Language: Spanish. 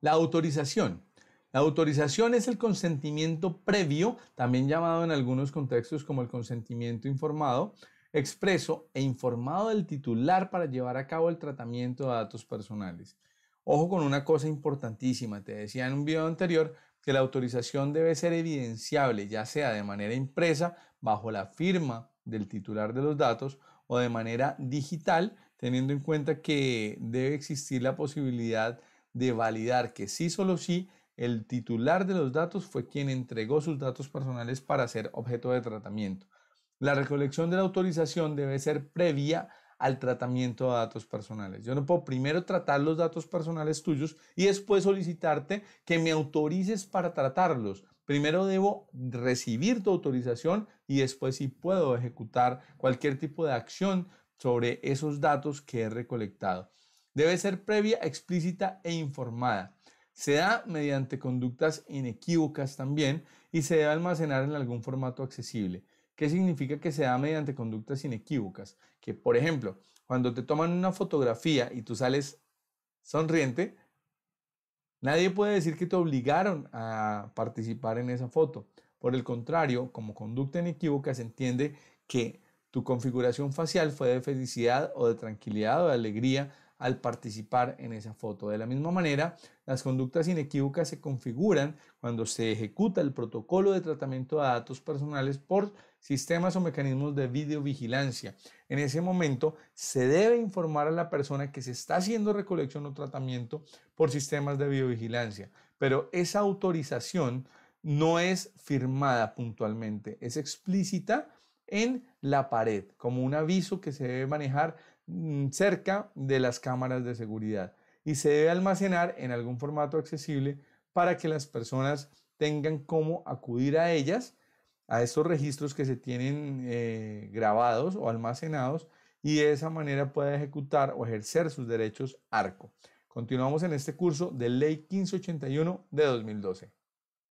La autorización. La autorización es el consentimiento previo, también llamado en algunos contextos como el consentimiento informado, expreso e informado del titular para llevar a cabo el tratamiento de datos personales. Ojo con una cosa importantísima, te decía en un video anterior que la autorización debe ser evidenciable, ya sea de manera impresa, bajo la firma del titular de los datos o de manera digital, teniendo en cuenta que debe existir la posibilidad de de validar que sí solo sí el titular de los datos fue quien entregó sus datos personales para ser objeto de tratamiento. La recolección de la autorización debe ser previa al tratamiento de datos personales. Yo no puedo primero tratar los datos personales tuyos y después solicitarte que me autorices para tratarlos. Primero debo recibir tu autorización y después sí puedo ejecutar cualquier tipo de acción sobre esos datos que he recolectado debe ser previa, explícita e informada. Se da mediante conductas inequívocas también y se debe almacenar en algún formato accesible. ¿Qué significa que se da mediante conductas inequívocas? Que, por ejemplo, cuando te toman una fotografía y tú sales sonriente, nadie puede decir que te obligaron a participar en esa foto. Por el contrario, como conducta inequívoca se entiende que tu configuración facial fue de felicidad o de tranquilidad o de alegría al participar en esa foto. De la misma manera, las conductas inequívocas se configuran cuando se ejecuta el protocolo de tratamiento de datos personales por sistemas o mecanismos de videovigilancia. En ese momento, se debe informar a la persona que se está haciendo recolección o tratamiento por sistemas de videovigilancia, pero esa autorización no es firmada puntualmente, es explícita en la pared, como un aviso que se debe manejar Mm, cerca de las cámaras de seguridad y se debe almacenar en algún formato accesible para que las personas tengan cómo acudir a ellas, a estos registros que se tienen eh, grabados o almacenados y de esa manera pueda ejecutar o ejercer sus derechos ARCO. Continuamos en este curso de Ley 1581 de 2012.